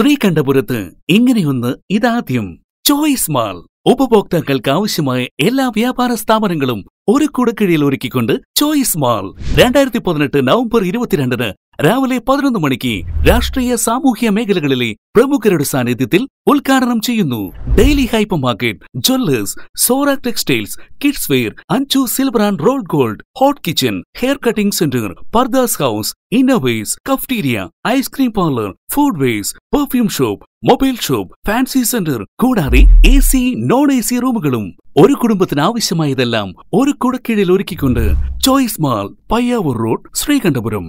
ശ്രീകണ്ഠപുരത്ത് ഇങ്ങനെയൊന്ന് ഇതാദ്യം choice mall ഉപഭോക്താക്കൾക്ക് ആവശ്യമായ എല്ലാ വ്യാപാര സ്ഥാപനങ്ങളും ഒരു കുടക്കീഴിൽ ഒരുക്കിക്കൊണ്ട് ചോയ്സ് മാൾ രണ്ടായിരത്തി പതിനെട്ട് നവംബർ ഇരുപത്തിരണ്ടിന് രാവിലെ പതിനൊന്ന് മണിക്ക് രാഷ്ട്രീയ സാമൂഹ്യ മേഖലകളിലെ പ്രമുഖരുടെ സാന്നിധ്യത്തിൽ ഉദ്ഘാടനം ചെയ്യുന്നു ഡെയിലി ഹൈപ്പർ മാർക്കറ്റ് ജ്വല്ലേഴ്സ് സോറ ടെക്സ്റ്റൈൽസ് കിഡ്സ് വെയർ അഞ്ചു silver and roll gold hot kitchen hair cutting centre പർദാസ് ഹൗസ് ഇന്നോവേസ് കഫ്റ്റീരിയ ഐസ്ക്രീം പാർലർ ഫുഡ് വേസ് perfume shop mobile shop fancy centre കൂടാതെ A C non A C റൂമുകളും ഒരു കുടുംബത്തിന് ആവശ്യമായതെല്ലാം ഒരു കുടക്കീഴിൽ ഒരുക്കിക്കൊണ്ട് choice mall Payyavoor road Sreekandapuram